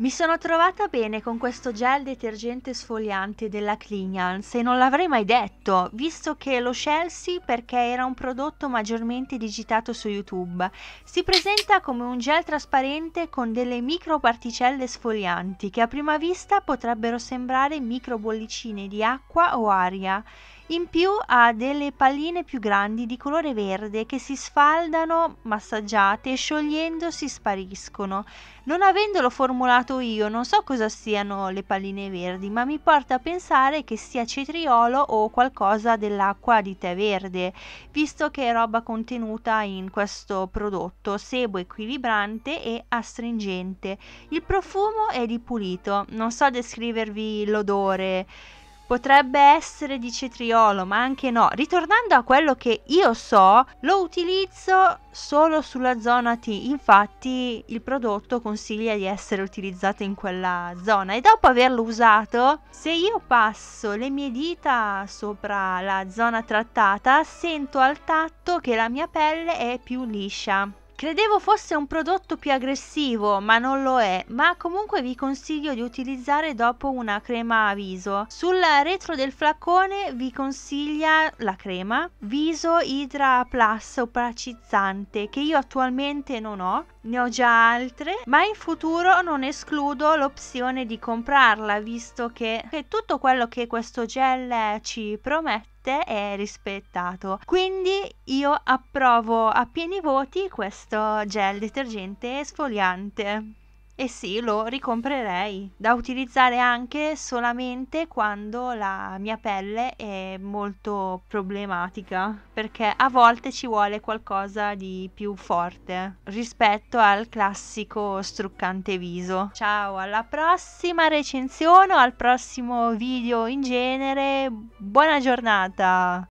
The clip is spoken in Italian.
Mi sono trovata bene con questo gel detergente sfoliante della Clignans e non l'avrei mai detto, visto che lo scelsi perché era un prodotto maggiormente digitato su YouTube. Si presenta come un gel trasparente con delle microparticelle sfolianti che a prima vista potrebbero sembrare microbollicine di acqua o aria. In più ha delle palline più grandi di colore verde che si sfaldano massaggiate e sciogliendosi spariscono. Non avendolo formulato io, non so cosa siano le palline verdi, ma mi porta a pensare che sia cetriolo o qualcosa dell'acqua di tè verde, visto che è roba contenuta in questo prodotto, sebo equilibrante e astringente. Il profumo è di pulito, non so descrivervi l'odore potrebbe essere di cetriolo, ma anche no. Ritornando a quello che io so, lo utilizzo solo sulla zona T, infatti il prodotto consiglia di essere utilizzato in quella zona e dopo averlo usato, se io passo le mie dita sopra la zona trattata, sento al tatto che la mia pelle è più liscia. Credevo fosse un prodotto più aggressivo, ma non lo è, ma comunque vi consiglio di utilizzare dopo una crema a viso. Sul retro del flacone vi consiglia la crema Viso Hydra Plus opacizzante che io attualmente non ho, ne ho già altre, ma in futuro non escludo l'opzione di comprarla visto che, che tutto quello che questo gel ci promette esiste è rispettato. Quindi io approvo a pieni voti questo gel detergente esfoliante e sì, lo ricomprerei, da utilizzare anche solamente quando la mia pelle è molto problematica, perché a volte ci vuole qualcosa di più forte rispetto al classico struccante viso. Ciao, alla prossima recensione o al prossimo video in genere. Buona giornata!